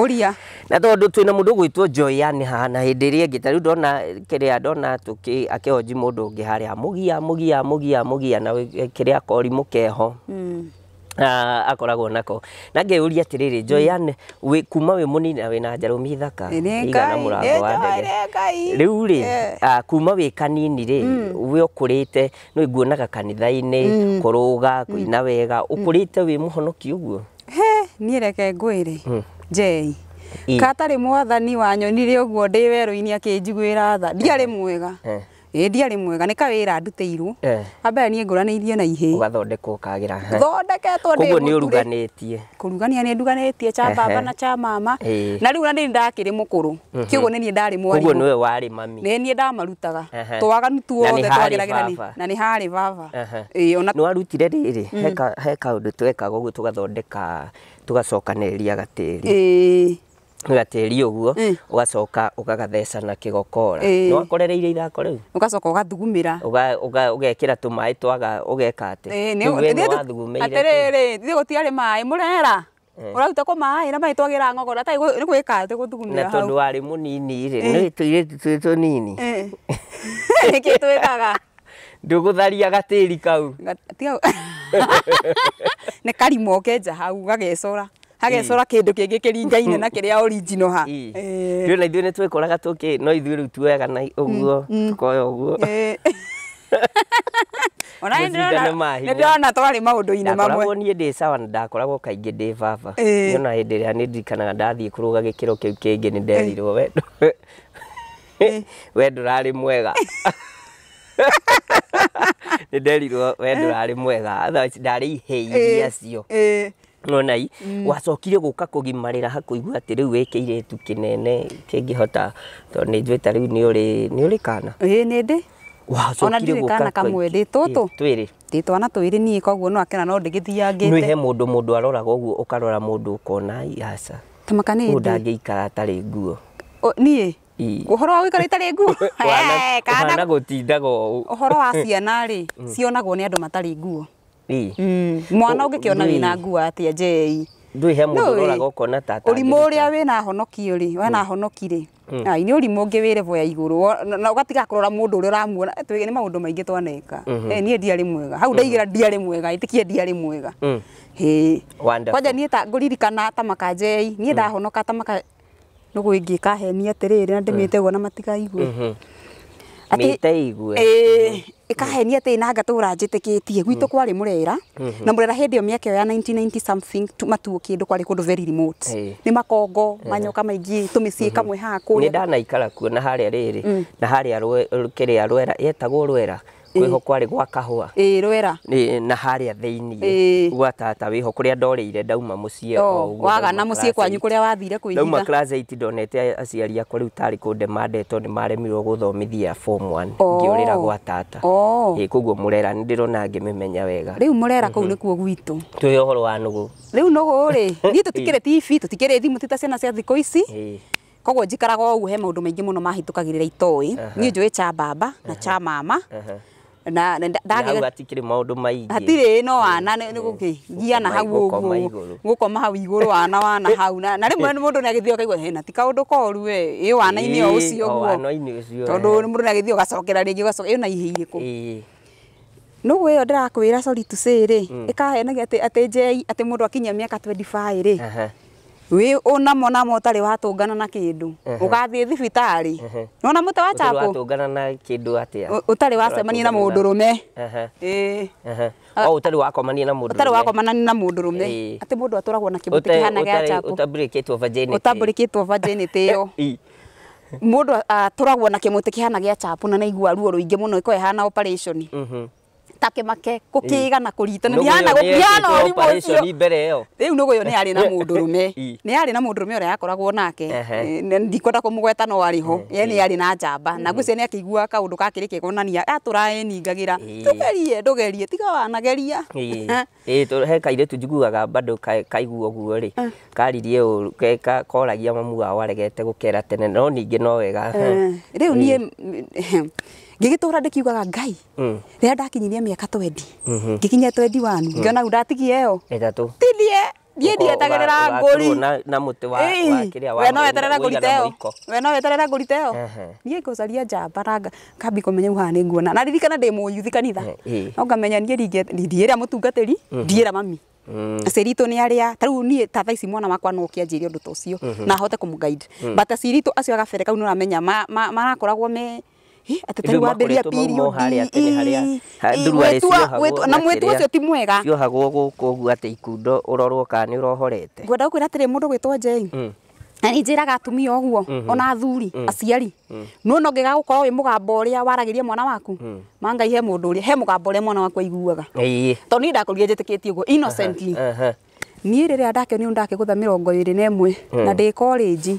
uria na tondu twina mundu gwitwo Joyani ha na hinderie iria ingi ta riu ndona kiria ndona tuki akihoji mundu ungi haria mugia mugia mugia mugia na kiria korimu keho mm akoragwo nako na ngeuria atiriri Joyani kuma wi munini na wina mithaka thaka igana murango wa ndege riu ri kuma wi kanini ri hmm. wi ukurite ni nguonaga kanitha-ini hmm. kuruga kuina hmm. wega ukurite wi muhonoki uguo he niereke reke ngwä Njei katarä mwathani wa nyonire å guo ndä werå-inä akä njiguä ra tha ndiarä mwega eh ä ndiarä mwega nä kawä ra ndutä irwo ambere niä ngå ranä na ihä ågathondekwo kagä ra thondeketwo koguo nä å ruganä tie kå rugania nä nduganä tie cha baba na cha mama na rä u mhm. na nä ndakä rä må kå rå kä å guo nä niä ndarä mwariguo nä we warä mami nä niä ndamarutaga twaganu tuothe twagä na nä harä baba nä warutire rä rä he mm. kaå ndå twekaga å guo tå gathondeka tå gacokanä ria gatä ri ga tĩri ũguo ũgacoka ũgagatheca na kĩgokora nĩ wakorereire ithako rĩu ũgacoka ũgathugumĩra ũgekĩra tũmaĩ twaga ũgeka atĩ atĩrĩrĩ thiĩ gũtiarĩ maĩ mũrera ũraruta kũ maĩ na maĩ twagĩra ng'ogo na ni gwĩka atĩ gũthugumĩra na tondũ warĩ mũnini-rĩ nĩ tũirĩtu twĩ tũnini nĩkĩ twĩkaga ndũgũtharia gatĩri kau nĩ karima ũkenja hau gagecora hagecora kä ndå kä ngä kä ringaine na kä rä a orinjino ha eh. ndä na ithuä nä twä koraga no ithu rä u tuoyaga na å guo mm, mm. tå koya å guo eh. ona nä ndärona twarä maå ndå-inä mamwendakoragwo niä ndä cawa ndakoragwo kaingä ndä baba eh. ona hä ndä ä rä a nä ndirikanaga ndathiä kå rå ga gä kä ro kä u kä ngä nä nderirwo ndå rarä mwega nä nderirwo we ndå rarä mwega ndarä ihä iria cio nonai mm. wacokire guka kugimarira hakuigua ati riu wikire tu kinene kingihota to ni njui ta riu ni uri ni uri kana ii ni ndi ona ndirä kana tutu twiri ti twana twä rä niä koguo no akena no ndä gä thiangä he må ndå må ndå aroraga å guo å karora må ndå å kona aca tamakanä ndangä ikara tarä nguo niä uhoro wa guikara itari nguo kana gå tindaga å horo wa ciana rä mm. cionagwo nä andå matarä nguo Mm. mwana å ngä kä ona wä na ngua atä a jei ndå he må ndå roraga å kona tata å rimå å rä a wä na honoki rä wena honokirä nä å rimå å ngä wä re boya igå rå na å gatiga kå rora må ndå å rä a å ramuona nä maå ndå maingä twaneka mhm. niä ndiarä mwega hau mm. ndaigä ra ndiarä mwega ä tä kia ndiarä mwega mm. kwanja niä ngå ririkana ta jei niä ndahonoka ta maka nå gå ingä kahenia atä rä rä na ndä mä te guo na matigaigue mhm iteigwe ikahenia atä na ngatå ra njä tä kä tie gwitå kwarä må rera na må rera hä ndä ä yo mä aka ä yo ya matuo kä ndå kwarä kå ndå nä makongo manyoka maingä tå mä ciä kamwe hakå nä ndanaikara kuo na harä a rä rä na harä a kä rä a rwera yetagwo rwera kwiho kwari gwa kahua ä rwera na harä oh, a thä iniä oh. gwa tata wä oh. ho kå rä a ndorä ire ndauma må ciä waga na må ciä kwanyu kå rä a wathire kwä ndauma ndonete aciari akwa rä u tarä kå ndemandetwo nä maremirwo gå thomithia ngä å rä ra gwa tata ä koguo må rera nä ndä rona ngä mä menya wega rä u må mhm. ni u nä kuo gwitå twä horo wa nugu gå nugu u ni gå rä niä tå tikä rä thimå tita ciana cia thikå ici koguo njikaraga å he maå ndå maingä må no mahä tå kagä rä cha baba na cha mama na ndage gatikire yaani maundu maingi hatire no wana ni guki ngia na hau guko ma hau iguru wana wana hau na na rimwe ni mundu ni agithio kaigwa he na tika undu koru we i wana-ini o ucio guo wana ini tondu ni mundu ni agithio gacokera ringi gacoka iyo na ihiye ku ihiiriku nugu iyo ndirakwira sorry to say ri ikahenagia mm. ati ati jei ati mundu akinya miaka 25 ri wi unamo namo utari watungana na kindu ugathii thibitari nona muta wa chako watungana na kindu atia utari wacemania na mundurume ii o utari wakomania na mundurume utari wakomanani na mundurume ati mundu aturagwo na kibuti kihana gia chako utamburikitwo virginity utamburikitwo virginity iyo mundu aturagwo na kimuti kihana gia chapu na naigua ruo ruingi muno ikoihana operation mhmm take make gå kä ga na kå ritana mbere ä yo rä u nå gå yo nä arä na må ndå rå me nä arä na må ndå rå me å rä a yakoragwo nake ndikwenda kå må gweta no arä ho ye nä arä na njamba na ngå cia nä akä igua kaå ndå kakä rä kä gonania atå ah, raeningagä ra tå gerie ndå gerie tiga wanageria he kairä tu njiguaga bado kaiguo guo rä karirie å koragia mamu wao aregete gå kera tene no ningä no wega rä u niä ngĩgĩtũra ndĩkiugaga ngai mm. rĩrĩa ndakinyirie mĩaka twendi mm-hmm. ngĩkinyia twendi wanu mm. ngĩona u ndatigie ĩyo tindie thiĩ ndietagĩrĩra ngũri we no weterera ngũri teo we no weterera ngũri teo niĩ ngũcaria njamba na ngambi kũmenya uha nĩ nguona na ririkana ndĩ mũyuthi kanitha no ngamenya niĩ ndiĩra mũtungatĩri mm-hmm. ndiĩra mami mm. ciritu nä arä a tarä u niä ta thaici mwana wakwa no kä anjä rie å ndå ta å cio mm-hmm. na hote kå må guide bata ciritu acio agabere kau nä å ramenya marakoragwo me atatari wa mbere ya na mwetu ucio ti mwega ciohagwo guku guo atä ikundo å rorwo kana nä å rohorete ngwenda gå kwä ra atä rä må ndå gwä two njei mm. na nä njä atumia å guo mm-hmm. ona athuri mm. aciari no no ngä ga gå korwo wä må mwana waku mm. mangai he må ndå he må gambo mwana waku aiguaga tondå nä ndakå rire njä tä kä tie å guo niä rä rä a ndakio ndakä gå tha mä rongo ä rä na ä mwe na ndä korä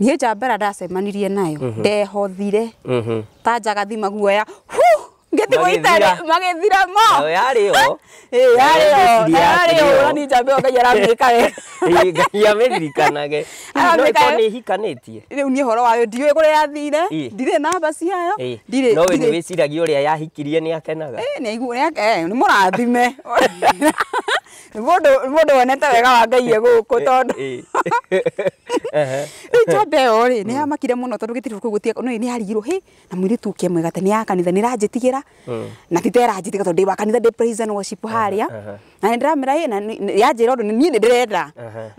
niä njambera ndacemanirie nayo mhm. ndehothire mhm. ta njagathi maguoya magethira mo yarä o yarä o rani njambe ngai aramä kawe ngai amä ririkanage nä ihikanä tie rä horo wayo ndiå kå rä yathire ndirä namba ciayo no wä nä wä ciragia å rä a yahikirie nä akenaga nä må rathime må ndå wonete wega wa ngai egå kå tondå rä njambe ä yo rä nä yamakire må no tondå gä tirä nä yarigirwo na mwä rä tu kä mwega te nä ya ra na ti tera njitiga tondu wa kanitha ndi praise and worship haria na ni ndiramira na yanjira undu ni ni ndirenda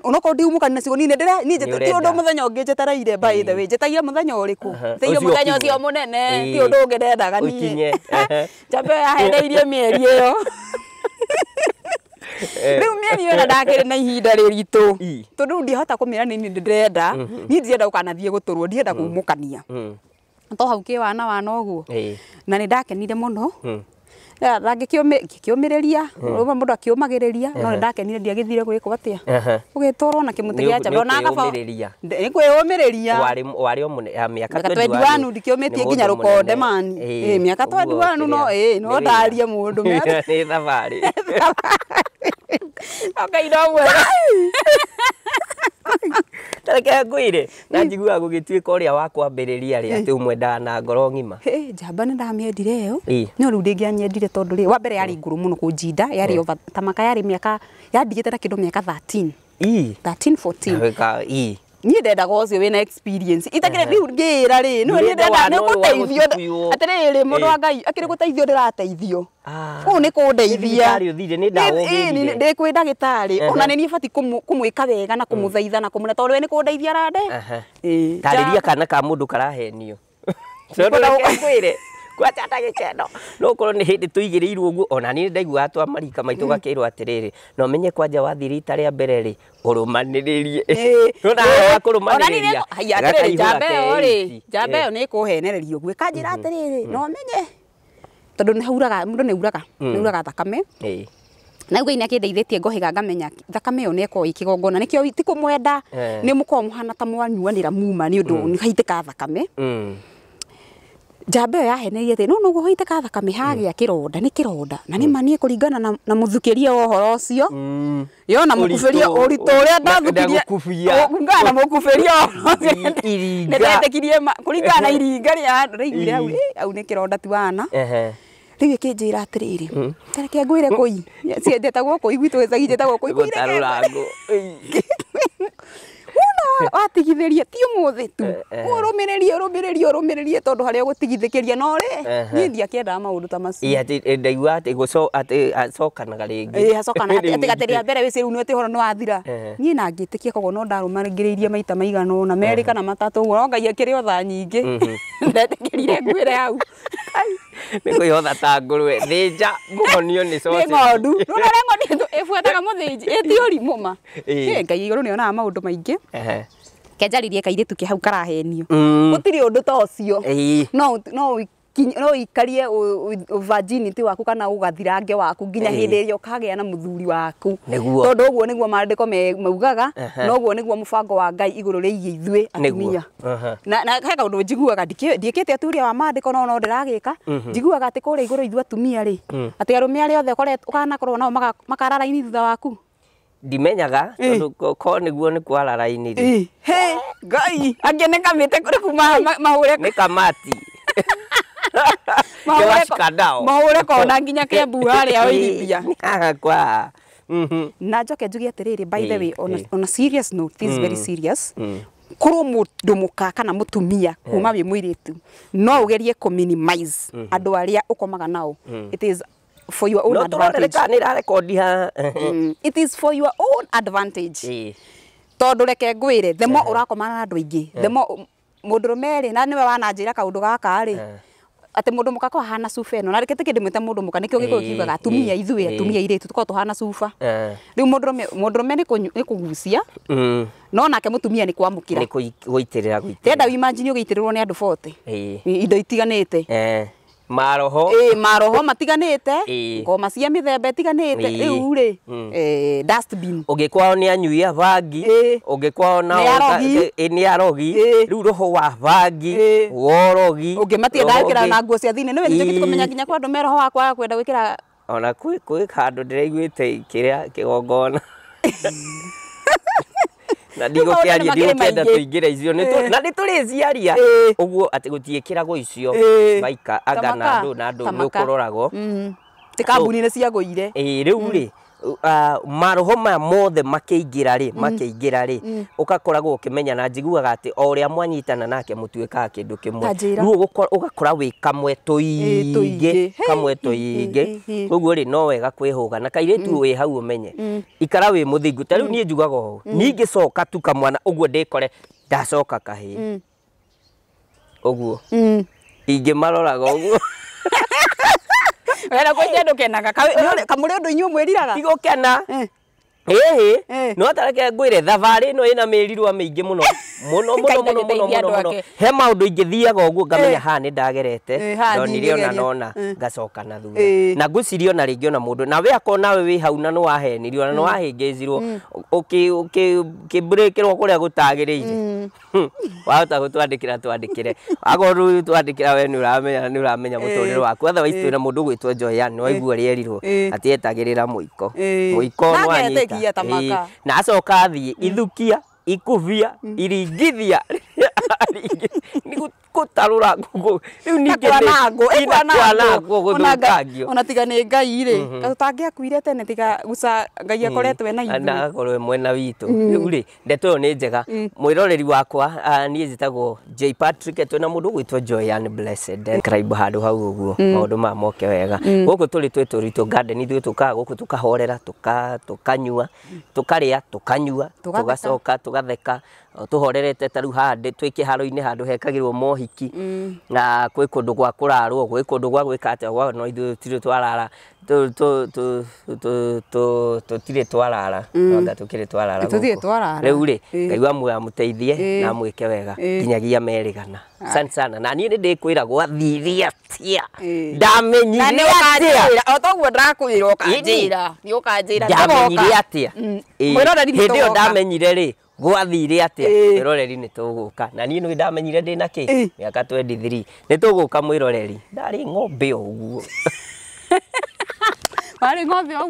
ona ko ndi umuka na cigo ni ni ndire ni njete ti undu muthenya unginjetereire by the way njetagia muthenya uriku ti iyo muthenya ucio munene ti undu ungi ndendaga ni jambe yahendeirie mieri iyo riu mieri iyo na ndakiri na ihinda riritu tondu ndihota kumira ni ni ndirenda ni ndienda ukanathie guturwo ndienda kumukania to hau kä wana wana å guo na nä ndakenire må hmm. hmm. no ngäkäåmä rä ria må ndå akä å magä rä ria no nä ndakenire ndiagä thire gwä kwo atä a å gä twarwo na kä må tä gä a njamba kwä å mä rä ria twendiwanu ndikä å mä tie nginya rå konde mani mä aka twendiwanu no no ndarie må ndå ngai no mwega tareke ngwä ire na njiguaga gå gä tuä ka å rä a wa kwambä rä atä å mwendaga na ngoro ng'ima njamba nä ndamĩendire ä yo no rä u ndä ngä anyendire tondå rä wambere yarä ngå rå må no kå njinda yarä tamaka yarä mä aka yandigä te na kä ndå mä aka niä ndendaga å cio wä na itakire rä u ngä ra rä nä ndenda nä gå teithio atä rä rä må ndå wa ngai akä rä gå teithio ndä rateithio ah. kå u nä kå ndeithia ndä kwä ndagä tarä ona nä niä batiä kå mwä ka wega na kå må thaitha na kå må na tondå we nä kå ndeithia rande tarä ria kana ka må ndå karahenio gwata ta gikendo no korwo nä hä ndä tå igä rä irwo guo ona niä ndaiguaga twa marika maitå mm. gakä irwo atä rä rä no menye kwanja wathi rita rä a mbere rä å rå manä rä rie kå rå manä rä riaatärä njamba ä yo kå henereria å guo ä kanjä ra atä rä rä no mm-hmm. menye tondå nä hauraga må ndå nä uraga nä mm. uraga thakame nauga ini akindeithätie ngohiga ngamenya thakame yo nekorwo ä kä gongona nä kä tikå mwenda må korwo må hana ta mwanyuanä ra muma nä å ndå nä ka thakame mm njamba ä mm. mm. mm. yo yaheneire atä no no gå hä te kathakame hagä a kä ronda na nä maniä kå ringana na må thukä ria wa å horo å cio yona må kubä ria å ritå å rä a ndathukiriekungana na må kubä ria nä ndetä kirie kå ringana na iringa rä a raiguire au nä kä ronda tiwana rä u ä kä njä ra atä rä rä tareke ngwä re kå i cienjetagwo kå i gwitå cagi njätagwo kå i muno watigithĩrie ti umuthi tu ũrũmĩrĩrie ũrũmĩrĩrie ũrũmĩrĩrie tondũ haria gutigithikiria no ni thia ndiakĩendaga maundu ta macio ndaigua atĩ acokanaga rĩngĩ ati ati rĩa mbere ni ati horo ũhoro wathira ni na ngitikia kogo no ndarũmagĩrĩirie maita maigana na merĩ kana matatu ũguo no Ngai akĩrĩ o thaa nyingĩ mhm. ndetĩkĩrire nguĩre nä kå ihotha ta ngå rwe thä nja må gonio nä ngondu rå rare ä ĩbuataga må thä nji ä ti å rimå ma ngai igå rå nä onaga maå ndå maingä kenjaririe kairä tu kä hau karahenio mm. gå tirä å ndå ta å cio no no ikarie virginity waku kana ugathirange waku nginya hindi iria ukagia na muthuri waku tondu uguo niguo mandiko meugaga na uguo niguo mubango wa ngai iguru riigie ithue atumia na he kaundu njiguaga ndiikite aturia wa mandiko no no ndiragika mhm. njiguaga ati kuria iguru ithue atumia ri mm. ati arume aria othe ukanakorwo nao makararaini thutha waku ndimenyaga tondu ko niguo ni kwararainire ngai angä nä kamä te kå rä ku mahå re nä kamati mahå re na nginya kä mbu harä a å irithia na njoke njuge atä rä rä by the way on a, on a serious note this is very mm. serious mm. korwo mundu muka kana mutumia mm. kuma wi muiritu no ugerie ku minimize mm-hmm. andu aria nao tondå is for your own advantage it is for your own advantage tondu reke ngwire the more urakomana na andu aingi the eh. more mundu rumeri na niwe wananjira kaundu gaka eh atä må ndå må ka kohana cuba ä no na kä tä kä ndä mwä te må ndå må ka nä kä o gä kå kiugaga atumia ithuä atumia irä tu tå korwo tå hana cuba rä u må ndå me nä kå gucia no nake må tumia nä kwamå kä ra gå itä rä å gä itä rä rwo nä andå bote indo itiganä te maroho ä eh, maroho matiganäte ngoma cia mä themba ä tiganäte rä u rä å mm. eh, ngä kwao nä anyui a bangi å eh. ngä kwao na nä arogi rä u roho wa bangi worogi å ngä matienda gwä kä ra na nguo cia thiinä nä wenjä kå menya nginya kwa andå meroho wakwa wa kwenda gwä kä ra ona kwä handå ndä raiguä te kä rä a kä gongona na ndigåkäaria ndigåkenda tå ingä raicio na nä tå rä ciaria å eh. guo atä gå tiä kä ragwo icio eh. maika anga na andå na andå nä å kå roragwo mm-hmm. tä kambuni nä ciagå ire rä u mm. rä Uh, maroho maya mothe makiingira ri mm. makiingira ri å mm. mm. kä menya na njiguaga ati o a mwanyitana nake kä kindu kimwe mweå ugakora wä kamwe tuingi kamwe ingä koguo ri no wega kwihuga na kairitu wä hau umenye ikara må muthingu ta u niä njugaga o ningicoka tu kamwana ndä ndikore ndacoka kahii maroraga å uguo wena gå njä ndå kenaga kamå rä å ndå inyuä mwä riraga igå kena eh hihi eh. no atareke ngwire thabarä eh. eh, no ina mirirwa miingi muno muno muno muno muno muno muno he maundu ingithiaga uguo ngamenya haha ni ndagerete ndonire ona nona ngacoka na thutha na ngucirie ona ringi ona mundu na we akona we wi hau na ni wahenirio na ni mm. wahingicirwo ukimbrikirwo mm. kuria gutagiriire mm. wahota gutwandikira twandikire akorwo riu twandikira we ni uramenya ni uramenya muturire waku otherwise twina mundu ugwitwo Joyan waigua rierirwo atietagirira muiko muiko nwanyi cia tamaka nacoka thie ithukia ikuvia mm. iringithia niguo gutarura ngugu riu ningi nangu ikwa nangu guthukangio ona tiga ni ngai ri mhm. tutangiakuire tene tiga guca ngai akoretwe na ithu akorwe mwena witu mm. riu ri ndeto iyo ni njega mm. mwiroreri wakwa nie njitagwo J Patrick twina mundu gwitwo Joyan Blessed kraibu handu hau uguo maundu mm. ma moke wega guku turi twi turitu garden ithu tukaga guku tukahorera tukanyua tukaria tukanyua tugacoka tugatheka tuhorerete ta riu hande twi ini handu hekagirwo mohi wiki na kwä kå ndå gwa kå rarwo gwä kå ndå gwa gwä ka atä no ithuä tirä twarara tutire twarara anga mm. tukire twarara tutire twarara riu ri mm. ngaigua mwa muteithie mm. na mwike wega nginyagia merigana ah. sana sana na niä nä ndä kwä ra gwathiri atia ndamenyirie o toguo ndärakwä ra å kanjä ra nä å kanjä ra ndamenyire atia hä ndä ä yo ndamenyire rä gwathire atia mwiroreri nä tå gå ka na niä nä ndamenyire ndä na kä mä aka nä tå gå ka mwä roreri ndarä ng'ombe å guo Parem com o avião.